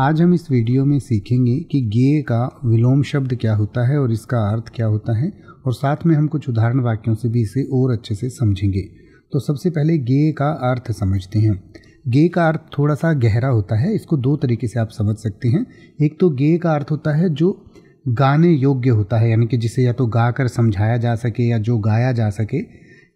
आज हम इस वीडियो में सीखेंगे कि गेय का विलोम शब्द क्या होता है और इसका अर्थ क्या होता है और साथ में हम कुछ उदाहरण वाक्यों से भी इसे और अच्छे से समझेंगे तो सबसे पहले गेय का अर्थ समझते हैं गेय का अर्थ थोड़ा सा गहरा होता है इसको दो तरीके से आप समझ सकते हैं एक तो गेय का अर्थ होता है जो गाने योग्य होता है यानी कि जिसे या तो गाकर समझाया जा सके या जो गाया जा सके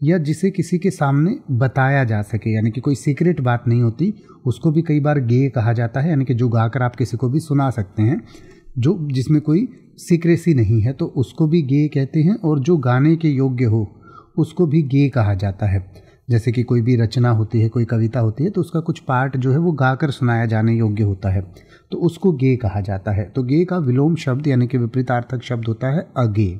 या जिसे किसी के सामने बताया जा सके यानी कि कोई सीक्रेट बात नहीं होती उसको भी कई बार गे कहा जाता है यानी कि जो गाकर आप किसी को भी सुना सकते हैं जो जिसमें कोई सीक्रेसी नहीं है तो उसको भी गे कहते हैं और जो गाने के योग्य हो उसको भी गे कहा जाता है जैसे कि कोई भी रचना होती है कोई कविता होती है तो उसका कुछ पार्ट जो है वो गाकर सुनाया जाने योग्य होता है तो उसको गे कहा जाता है तो गे का विलोम शब्द यानी कि विपरीतार्थक शब्द होता है अगे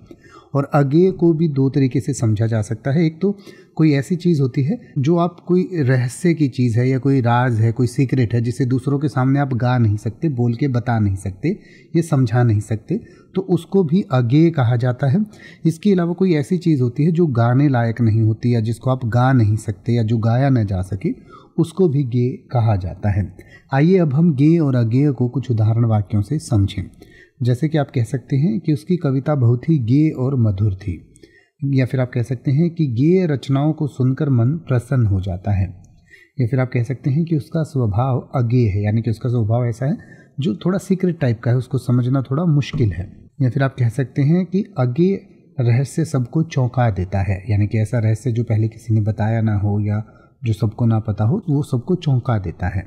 और अज्ञेय को भी दो तरीके से समझा जा सकता है एक तो कोई ऐसी चीज़ होती है जो आप कोई रहस्य की चीज़ है या कोई राज है कोई सीक्रेट है जिसे दूसरों के सामने आप गा नहीं सकते बोल के बता नहीं सकते ये समझा नहीं सकते तो उसको भी अज्ञेय कहा जाता है इसके अलावा कोई ऐसी चीज़ होती है जो गाने लायक नहीं होती या जिसको आप गा नहीं सकते या जो गाया ना जा सके उसको भी गेय कहा जाता है आइए अब हम गे और अज्ञेय को कुछ उदाहरण वाक्यों से समझें जैसे कि आप कह सकते हैं कि उसकी कविता बहुत ही गे और मधुर थी या फिर आप कह सकते हैं कि गे रचनाओं को सुनकर मन प्रसन्न हो जाता है या फिर आप कह सकते हैं कि उसका स्वभाव अगे है यानी कि उसका स्वभाव ऐसा है जो थोड़ा सीक्रेट टाइप का है उसको समझना थोड़ा मुश्किल है या फिर आप कह सकते हैं कि अगे रहस्य सबको चौंका देता है यानी कि ऐसा रहस्य जो पहले किसी ने बताया ना हो या जो सबको ना पता हो वो सबको चौंका देता है